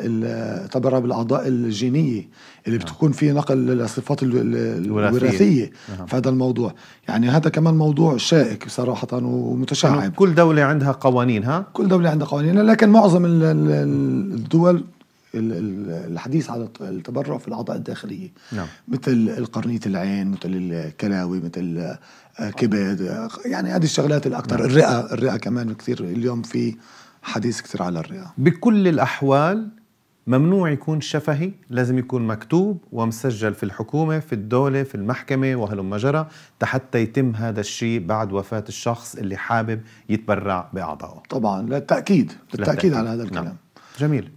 تبرع بالأعضاء الجينية اللي نعم. بتكون في نقل للصفات الوراثية نعم. في هذا الموضوع يعني هذا كمان موضوع شائك صراحة ومتشعب كل دولة عندها قوانينها كل دولة عندها قوانينها لكن معظم الدول الحديث عن التبرع في الاعضاء الداخليه نعم. مثل القرنيه العين مثل الكلاوي مثل آه، كبد آه، يعني هذه الشغلات الاكثر نعم. الرئه الرئه كمان كثير اليوم في حديث كثير على الرئه بكل الاحوال ممنوع يكون شفهي لازم يكون مكتوب ومسجل في الحكومة في الدولة في المحكمة وهلم جرى حتى يتم هذا الشيء بعد وفاة الشخص اللي حابب يتبرع بأعضائه طبعا للتأكيد للتأكيد, للتأكيد على هذا الكلام نعم. جميل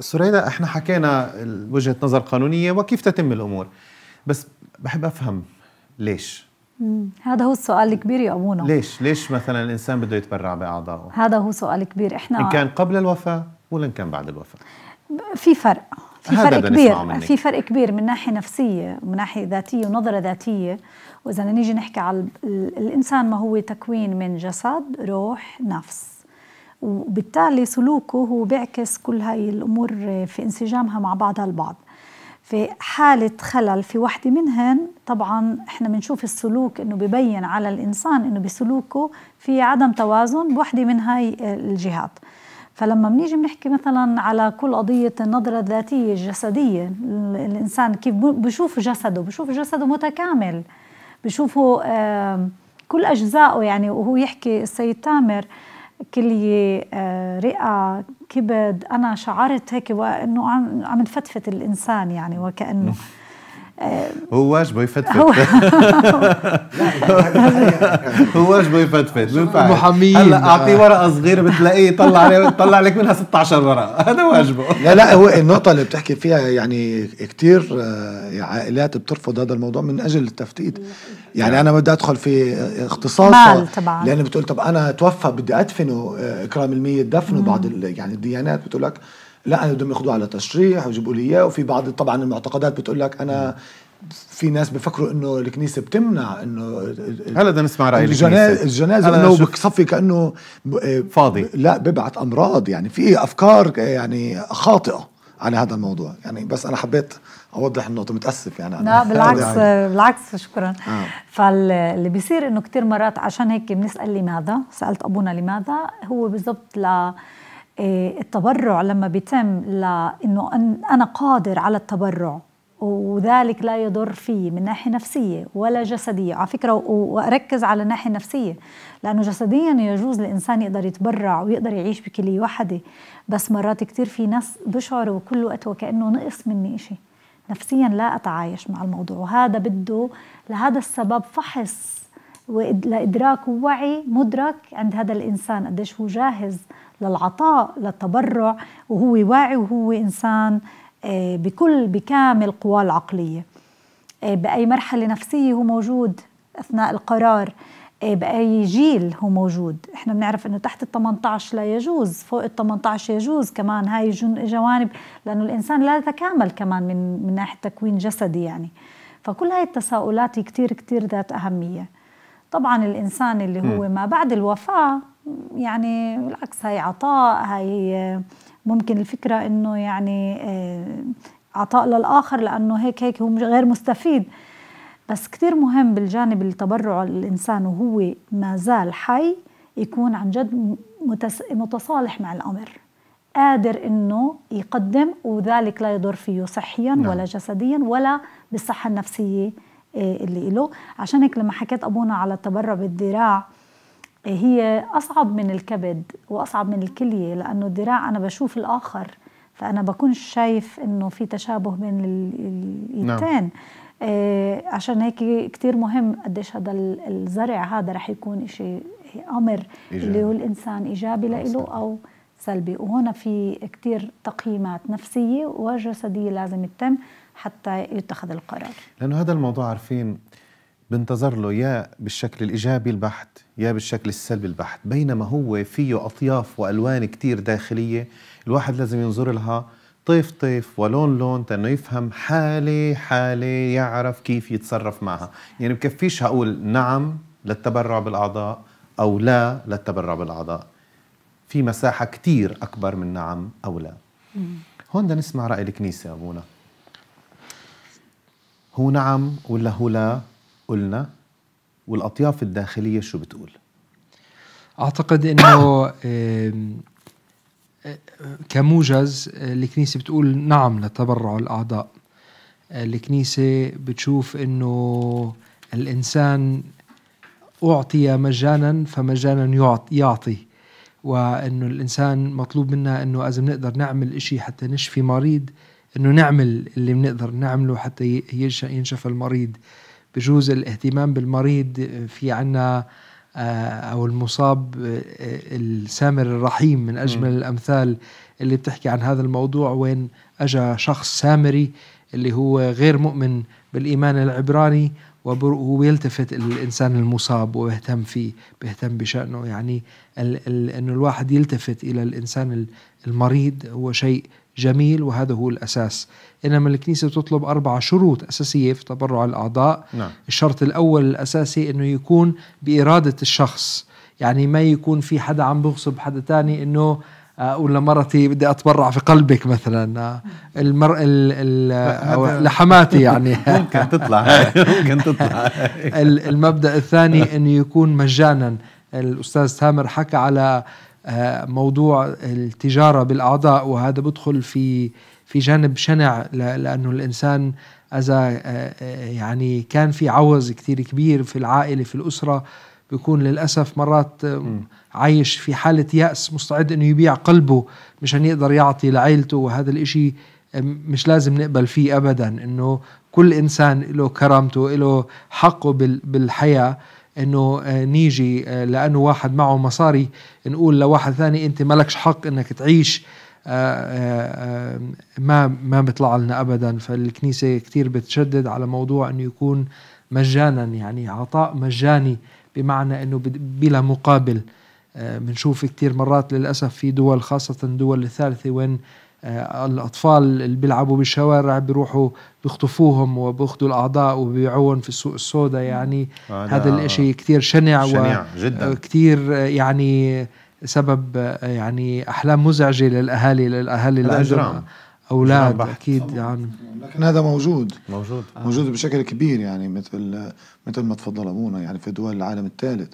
سريدة احنا حكينا وجهة نظر قانونية وكيف تتم الأمور بس بحب أفهم ليش هذا هو السؤال الكبير يا أبونا ليش ليش مثلا الإنسان بده يتبرع بأعضائه هذا هو سؤال كبير احنا إن كان قبل الوفاة ولا إن كان بعد الوفاة في فرق في فرق كبير في فرق كبير من ناحيه نفسيه ومن ناحيه ذاتيه ونظره ذاتيه واذا نيجي نحكي على الانسان ما هو تكوين من جسد روح نفس وبالتالي سلوكه هو بيعكس كل هاي الأمور آه، في انسجامها مع بعضها البعض في حالة خلل في واحدة منهن طبعا احنا بنشوف السلوك انه ببين على الانسان انه بسلوكه في عدم توازن بوحدة من هاي آه، الجهات فلما بنيجي بنحكي مثلا على كل قضية النظرة الذاتية الجسدية الانسان كيف بشوف جسده بشوف جسده متكامل بشوفه كل اجزائه يعني وهو يحكي السيد تامر كلية آه، رئة كبد أنا شعرت هيك وأنه عم عم تفتفت الإنسان يعني وكأنه هو واجبه يفتفت هو واجبه يفتفت محامين هلا اعطيه ورقه صغيره بتلاقيه طلع عليه طلع لك منها 16 ورقه هذا واجبه لا لا هو النقطه اللي بتحكي فيها يعني كثير آه، عائلات بترفض هذا الموضوع من اجل التفتيت يعني نعم. انا بدي ادخل في اختصاص طبعا لانه بتقول طب انا توفى بدي ادفنه آه، اكرام الميت دفنه بعض يعني الديانات بتقول لك لا بدهم ياخذوه على تشريح ويجيبوا لي اياه وفي بعض طبعا المعتقدات بتقول لك انا في ناس بفكروا انه الكنيسه بتمنع انه هلا بدنا نسمع راي الجناز الجنازه انه بصفي كانه آه، فاضي لا ببعت امراض يعني في افكار يعني خاطئه على هذا الموضوع يعني بس انا حبيت اوضح النقطه متاسف يعني لا بالعكس يعني. بالعكس شكرا آه. فاللي بيصير انه كثير مرات عشان هيك بنسال لماذا سالت ابونا لماذا هو بالضبط ل إيه، التبرع لما بيتم لانه انا قادر على التبرع وذلك لا يضر في من ناحيه نفسيه ولا جسديه على فكره واركز على الناحيه النفسيه لانه جسديا يجوز الانسان يقدر يتبرع ويقدر يعيش بكليه وحده بس مرات كثير في ناس بشعروا كل وقت وكانه نقص مني شيء نفسيا لا اتعايش مع الموضوع وهذا بده لهذا السبب فحص لادراك ووعي مدرك عند هذا الانسان قديش هو جاهز للعطاء للتبرع وهو واعي وهو إنسان آه، بكل بكامل قواه العقلية آه، بأي مرحلة نفسية هو موجود أثناء القرار آه، بأي جيل هو موجود إحنا بنعرف أنه تحت ال 18 لا يجوز فوق ال 18 يجوز كمان هاي جوانب لأنه الإنسان لا يتكامل كمان من, من ناحية تكوين جسدي يعني فكل هاي التساؤلات كتير كتير ذات أهمية طبعا الإنسان اللي هو ما بعد الوفاة يعني بالعكس هاي عطاء هاي ممكن الفكرة انه يعني آه، عطاء للآخر لأنه هيك هيك هو غير مستفيد بس كتير مهم بالجانب التبرع الإنسان وهو ما زال حي يكون عن جد متصالح مع الأمر قادر انه يقدم وذلك لا يضر فيه صحيا نعم. ولا جسديا ولا بالصحه النفسيه آه، اللي له عشان هيك لما حكيت ابونا على التبرع بالذراع هي أصعب من الكبد وأصعب من الكلية لأنه الذراع أنا بشوف الآخر فأنا بكون شايف إنه في تشابه بين الإيدتين نعم. آه عشان هيك كتير مهم قديش هذا الزرع هذا رح يكون إشي أمر إيجابي. اللي هو الإنسان إيجابي نعم، لإله أو سلبي وهنا في كتير تقييمات نفسية وجسدية لازم تتم حتى يتخذ القرار لأنه هذا الموضوع عارفين بنتظر له يا بالشكل الإيجابي البحت يا بالشكل السلبي البحت بينما هو فيه أطياف وألوان كتير داخلية الواحد لازم ينظر لها طيف طيف ولون لون تانو يفهم حالة حالة يعرف كيف يتصرف معها يعني بكفيش هقول نعم للتبرع بالأعضاء أو لا للتبرع بالأعضاء في مساحة كتير أكبر من نعم أو لا هون بدنا نسمع رأي الكنيسة أبونا هو نعم ولا هو لا قلنا والاطياف الداخليه شو بتقول اعتقد انه آه، كموجز الكنيسه بتقول نعم لتبرع الاعضاء الكنيسه بتشوف انه الانسان اعطي مجانا فمجانا يعطي وانه الانسان مطلوب منا انه اذا بنقدر نعمل إشي حتى نشفي مريض انه نعمل اللي بنقدر نعمله حتى ينشف المريض بجوز الاهتمام بالمريض في عنا آه، او المصاب آه، السامر الرحيم من اجمل م. الامثال اللي بتحكي عن هذا الموضوع وين اجى شخص سامري اللي هو غير مؤمن بالايمان العبراني وبيلتفت الانسان المصاب ويهتم فيه بيهتم بشانه يعني انه الواحد يلتفت الى الانسان المريض هو شيء جميل وهذا هو الأساس إنما الكنيسة تطلب أربع شروط أساسية في تبرع الأعضاء نعم. الشرط الأول الأساسي أنه يكون بإرادة الشخص يعني ما يكون في حدا عم بغصب حدا تاني أنه اقول آه، لمرتي بدي اتبرع في قلبك مثلا آه، المر ال ال آه، لحماتي يعني ممكن تطلع ممكن تطلع المبدا الثاني انه يكون مجانا الاستاذ تامر حكى على موضوع التجاره بالاعضاء وهذا بدخل في في جانب شنع لانه الانسان اذا آه، آه، يعني كان في عوز كثير كبير في العائله في الاسره بيكون للاسف مرات آه، عايش في حاله ياس مستعد انه يبيع قلبه مشان يقدر يعطي لعائلته وهذا الإشي مش لازم نقبل فيه ابدا انه كل انسان له كرامته له حقه بالحياه انه آه، نيجي آه، لانه واحد معه مصاري نقول لواحد ثاني انت مالكش حق انك تعيش آه، ما ما بيطلع لنا ابدا فالكنيسه كثير بتشدد على موضوع انه يكون مجانا يعني عطاء مجاني بمعنى انه بلا مقابل بنشوف كثير مرات للاسف في دول خاصه الدول الثالثه وين آه، الاطفال اللي بيلعبوا بالشوارع بيروحوا بيخطفوهم وبياخذوا الاعضاء وبيبيعوهم في السوق السوداء يعني هذا الشيء كثير شنع, شنع جدا وكثير آه، آه، يعني سبب يعني احلام مزعجه للاهالي للاهالي اللي عندهم اولاد اكيد يعني لكن هذا موجود موجود آه. موجود بشكل كبير يعني مثل مثل ما تفضل ابونا يعني في دول العالم الثالث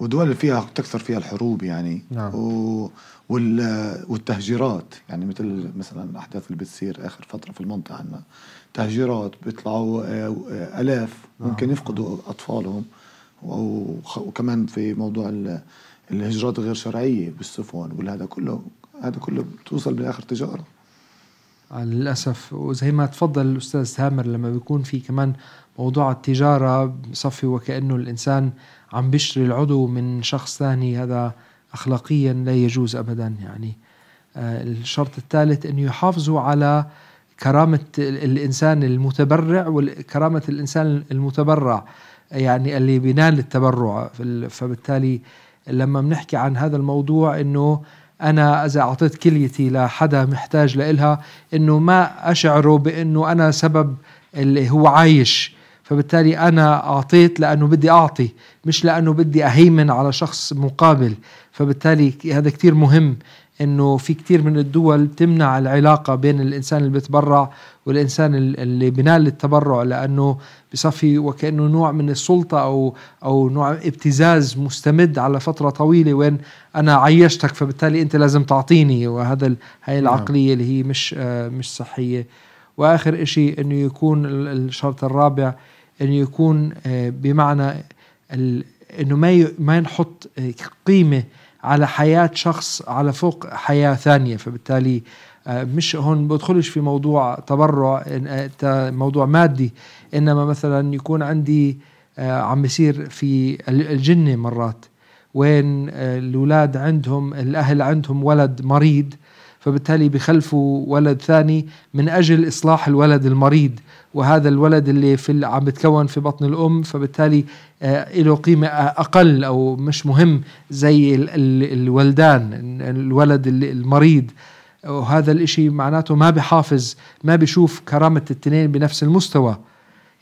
ودول فيها تكثر فيها الحروب يعني نعم. و والتهجيرات يعني مثل مثلا الاحداث اللي بتصير اخر فتره في المنطقه عندنا تهجيرات بيطلعوا آه، الاف ممكن آه. يفقدوا اطفالهم وكمان في موضوع الهجرات غير شرعيه بالسفن والهذا كله هذا كله بتوصل بالاخر تجاره آه، للأسف وزي ما تفضل الأستاذ تامر لما بيكون في كمان موضوع التجارة بصفي وكأنه الإنسان عم بيشتري العضو من شخص ثاني هذا أخلاقيا لا يجوز أبدا يعني آه، الشرط الثالث أن يحافظوا على كرامة الإنسان المتبرع وكرامة الإنسان المتبرع يعني اللي بينال التبرع فبالتالي لما بنحكي عن هذا الموضوع أنه أنا إذا أعطيت كليتي لحدا محتاج لإلها أنه ما أشعره بأنه أنا سبب اللي هو عايش فبالتالي أنا أعطيت لأنه بدي أعطي مش لأنه بدي أهيمن على شخص مقابل فبالتالي هذا كتير مهم انه في كتير من الدول تمنع العلاقة بين الانسان اللي بتبرع والانسان اللي بنال التبرع لانه بصفي وكانه نوع من السلطة او او نوع ابتزاز مستمد على فترة طويلة وين انا عيشتك فبالتالي انت لازم تعطيني وهذا هاي نعم. العقلية اللي هي مش آه، مش صحية واخر اشي انه يكون الشرط الرابع انه يكون آه، بمعنى انه ما ما نحط آه، قيمه على حياه شخص على فوق حياه ثانيه فبالتالي آه، مش هون بدخلش في موضوع تبرع آه، موضوع مادي انما مثلا يكون عندي آه، عم بيصير في الجنه مرات وين الاولاد عندهم الاهل عندهم ولد مريض فبالتالي بخلفوا ولد ثاني من أجل إصلاح الولد المريض وهذا الولد اللي في عم بتكون في بطن الأم فبالتالي آه، له قيمة آه، أقل أو مش مهم زي الولدان الولد المريض وهذا الإشي معناته ما بحافظ ما بشوف كرامة التنين بنفس المستوى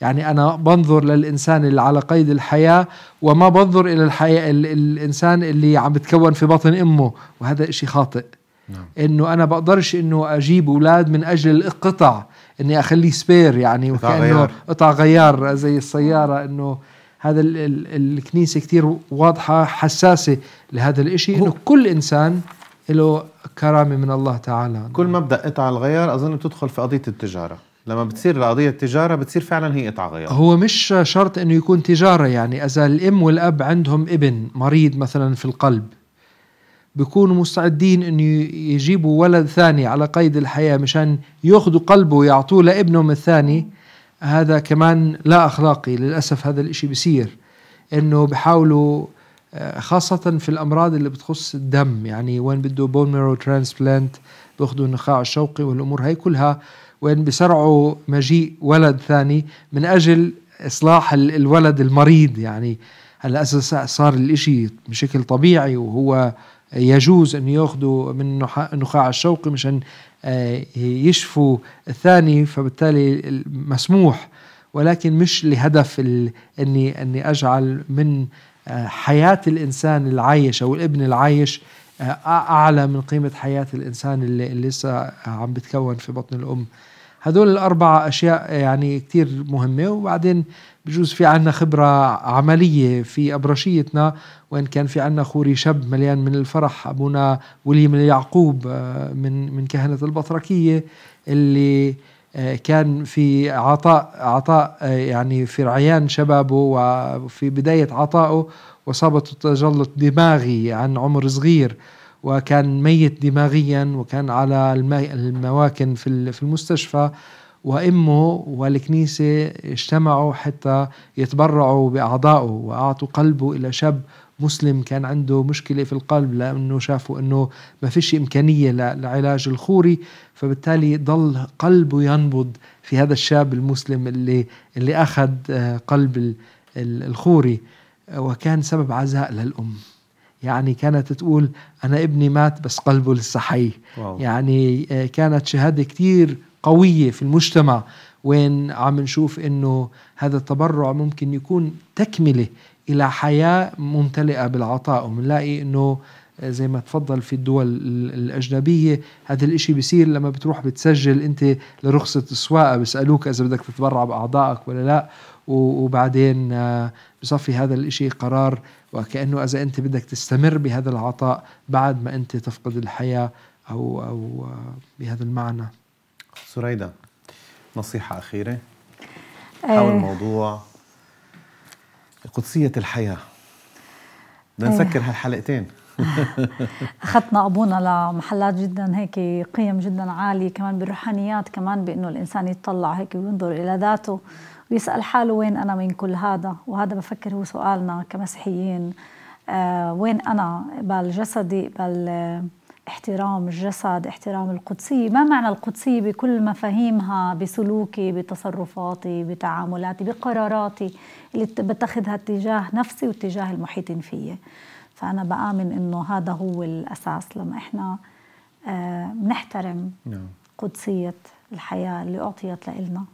يعني أنا بنظر للإنسان اللي على قيد الحياة وما بنظر إلى الحياة الإنسان اللي عم بتكون في بطن أمه وهذا إشي خاطئ نعم. انه انا بقدرش انه اجيب اولاد من اجل القطع اني اخليه سبير يعني وكانه قطع غيار زي السياره انه هذا الـ الـ الكنيسه كثير واضحه حساسه لهذا الإشي انه كل انسان له كرامه من الله تعالى كل مبدا قطع الغيار اظن بتدخل في قضيه التجاره لما بتصير قضية التجارة بتصير فعلا هي قطع غيار هو مش شرط انه يكون تجارة يعني اذا الام والاب عندهم ابن مريض مثلا في القلب بيكونوا مستعدين انه يجيبوا ولد ثاني على قيد الحياه مشان ياخذوا قلبه ويعطوه لابنهم الثاني هذا كمان لا اخلاقي للاسف هذا الاشي بيصير انه بحاولوا آه، خاصة في الأمراض اللي بتخص الدم يعني وين بده بون ميرو ترانسبلانت بياخذوا النخاع الشوقي والأمور هاي كلها وين بسرعوا مجيء ولد ثاني من أجل إصلاح الولد المريض يعني هلا صار الإشي بشكل طبيعي وهو يجوز أن يأخذوا من النخاع الشوقي مشان آه، يشفوا الثاني فبالتالي مسموح ولكن مش لهدف أني, أني أجعل من آه، حياة الإنسان العايش أو الابن العايش آه، أعلى من قيمة حياة الإنسان اللي لسه عم بتكون في بطن الأم هدول الأربع أشياء يعني كتير مهمة وبعدين بجوز في عنا خبرة عملية في أبرشيتنا وإن كان في عنا خوري شاب مليان من الفرح أبونا وليم اليعقوب آه، من من كهنة البطركية اللي آه، كان في عطاء عطاء آه، يعني في رعيان شبابه وفي بداية عطائه وصابته تجلط دماغي عن عمر صغير وكان ميت دماغيا وكان على المواكن في المستشفى وامه والكنيسه اجتمعوا حتى يتبرعوا باعضائه واعطوا قلبه الى شاب مسلم كان عنده مشكله في القلب لانه شافوا انه ما فيش امكانيه لعلاج الخوري فبالتالي ضل قلبه ينبض في هذا الشاب المسلم اللي اللي اخذ آه، قلب الخوري آه، وكان سبب عزاء للام يعني كانت تقول أنا ابني مات بس قلبه لسه حي يعني آه، كانت شهادة كثير قويه في المجتمع وين عم نشوف انه هذا التبرع ممكن يكون تكمله الى حياه ممتلئه بالعطاء وبنلاقي انه زي ما تفضل في الدول الأجنبية هذا الإشي بيصير لما بتروح بتسجل أنت لرخصة السواقة بيسألوك إذا بدك تتبرع بأعضائك ولا لا وبعدين آه، بصفي هذا الإشي قرار وكأنه إذا أنت بدك تستمر بهذا العطاء بعد ما أنت تفقد الحياة أو, أو آه، بهذا المعنى سريدة نصيحة أخيرة آه. حول موضوع قدسية الحياة بدنا آه. نسكر هالحلقتين اخذنا ابونا لمحلات جدا هيك قيم جدا عاليه كمان بالروحانيات كمان بانه الانسان يتطلع هيك وينظر الى ذاته ويسال حاله وين انا من كل هذا وهذا بفكر هو سؤالنا كمسيحيين آه وين انا بال جسدي بال احترام الجسد احترام القدسية ما معنى القدسية بكل مفاهيمها بسلوكي بتصرفاتي بتعاملاتي بقراراتي اللي بتخذها اتجاه نفسي واتجاه المحيطين فيي فأنا بآمن إنه هذا هو الأساس لما إحنا آه، بنحترم نعم. قدسية الحياة اللي أعطيت لإلنا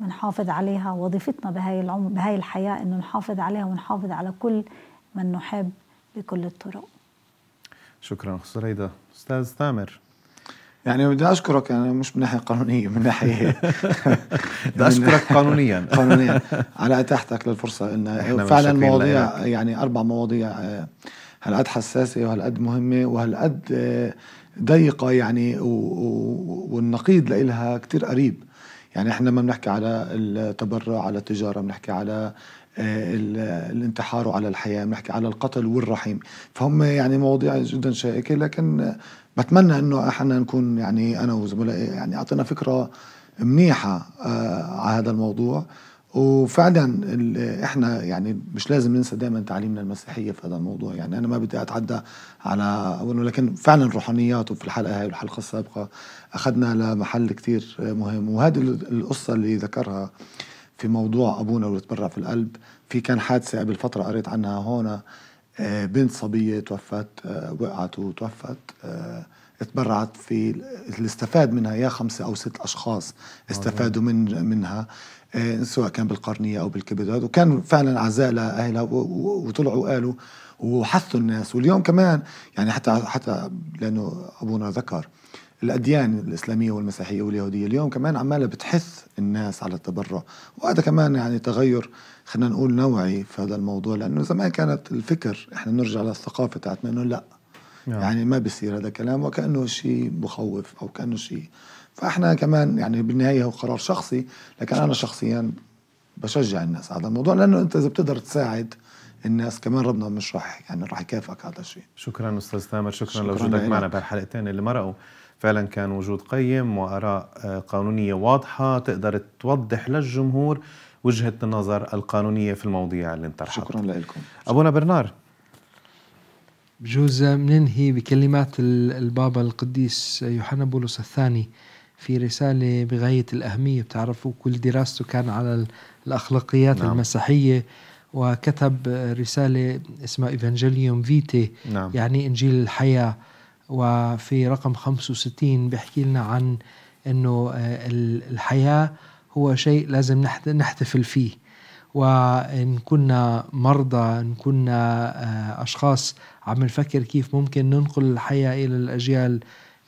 ونحافظ عليها وظيفتنا بهاي العمر بهاي الحياة إنه نحافظ عليها ونحافظ على كل من نحب بكل الطرق شكرا اخت زريده استاذ تامر يعني بدي اشكرك يعني مش من ناحيه قانونيه من ناحيه بدي اشكرك قانونيا قانونيا على اتاحتك للفرصه ان فعلا مواضيع يعني اربع مواضيع آه، هالقد حساسه وهالقد مهمه وهالقد آه، ضيقه يعني والنقيض لإلها كتير قريب يعني احنا ما بنحكي على التبرع على التجاره بنحكي على آه، الانتحار وعلى الحياه بنحكي على القتل والرحيم فهم يعني مواضيع جدا شائكه لكن بتمنى انه احنا نكون يعني انا وزملائي يعني اعطينا فكره منيحه آه، على هذا الموضوع وفعلا احنا يعني مش لازم ننسى دائما تعليمنا المسيحيه في هذا الموضوع يعني انا ما بدي اتعدى على ولكن فعلا الروحانيات وفي الحلقه هاي والحلقه السابقه اخذنا لمحل كتير مهم وهذه القصه اللي ذكرها في موضوع ابونا اللي تبرع في القلب في كان حادثه قبل فتره قريت عنها هون آه، بنت صبيه توفت آه، وقعت وتوفت آه، تبرعت في اللي استفاد منها يا خمسه او ست اشخاص استفادوا من منها سواء كان بالقرنيه او بالكبد وكان فعلا عزاء لاهلها وطلعوا قالوا وحثوا الناس واليوم كمان يعني حتى حتى لانه ابونا ذكر الأديان الإسلامية والمسيحية واليهودية اليوم كمان عمالة بتحث الناس على التبرع وهذا كمان يعني تغير خلينا نقول نوعي في هذا الموضوع لأنه زمان كانت الفكر إحنا نرجع للثقافة تاعتنا إنه لأ نعم. يعني ما بيصير هذا الكلام وكأنه شيء مخوف أو كأنه شيء فإحنا كمان يعني بالنهاية هو قرار شخصي لكن أنا شخصيا بشجع الناس على هذا الموضوع لأنه أنت إذا بتقدر تساعد الناس كمان ربنا مش راح يعني راح يكافئك هذا الشيء شكرا استاذ تامر شكرا, شكرا لوجودك معنا بهالحلقتين اللي مرقوا فعلا كان وجود قيم وآراء آه، قانونية واضحة تقدر توضح للجمهور وجهة النظر القانونية في المواضيع اللي انطرحت شكرا لكم أبونا برنار بجوز مننهي بكلمات البابا القديس يوحنا بولس الثاني في رسالة بغاية الأهمية بتعرفوا كل دراسته كان على الأخلاقيات نعم. المسيحية وكتب رسالة اسمها إيفانجيليوم فيتي نعم. يعني إنجيل الحياة وفي رقم 65 بيحكي لنا عن انه آه، الحياه هو شيء لازم نحتفل فيه وان كنا مرضى ان كنا آه، اشخاص عم نفكر كيف ممكن ننقل الحياه الى الاجيال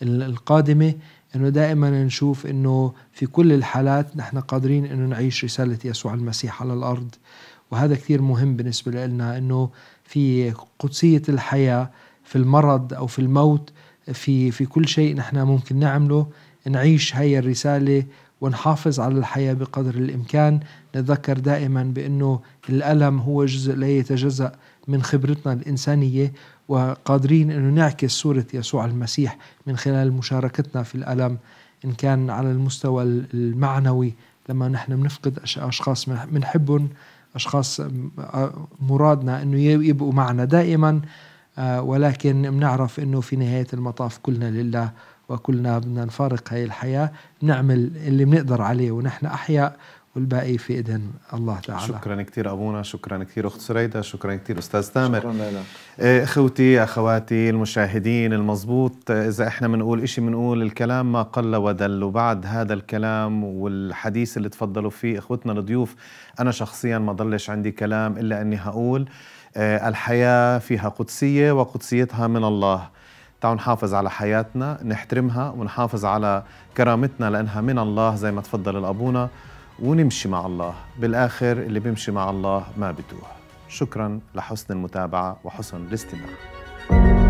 القادمه انه دائما نشوف انه في كل الحالات نحن قادرين انه نعيش رساله يسوع المسيح على الارض وهذا كثير مهم بالنسبه لنا انه في قدسيه الحياه في المرض أو في الموت في في كل شيء نحن ممكن نعمله نعيش هاي الرسالة ونحافظ على الحياة بقدر الإمكان نتذكر دائما بأنه الألم هو جزء لا يتجزأ من خبرتنا الإنسانية وقادرين أنه نعكس صورة يسوع المسيح من خلال مشاركتنا في الألم إن كان على المستوى المعنوي لما نحن بنفقد أشخاص بنحبهم أشخاص مرادنا أنه يبقوا معنا دائما آه، ولكن بنعرف انه في نهايه المطاف كلنا لله وكلنا بدنا نفارق هاي الحياه بنعمل اللي بنقدر عليه ونحن احياء والباقي في اذن الله تعالى شكرا كثير ابونا شكرا كثير اخت سريده شكرا كثير استاذ تامر شكرا لك آه، اخوتي اخواتي المشاهدين المزبوط اذا احنا بنقول شيء بنقول الكلام ما قل ودل وبعد هذا الكلام والحديث اللي تفضلوا فيه اخوتنا الضيوف انا شخصيا ما ضلش عندي كلام الا اني هقول آه، الحياة فيها قدسية وقدسيتها من الله تعالوا نحافظ على حياتنا نحترمها ونحافظ على كرامتنا لأنها من الله زي ما تفضل الأبونا ونمشي مع الله بالآخر اللي بيمشي مع الله ما بتوه شكرا لحسن المتابعة وحسن الاستماع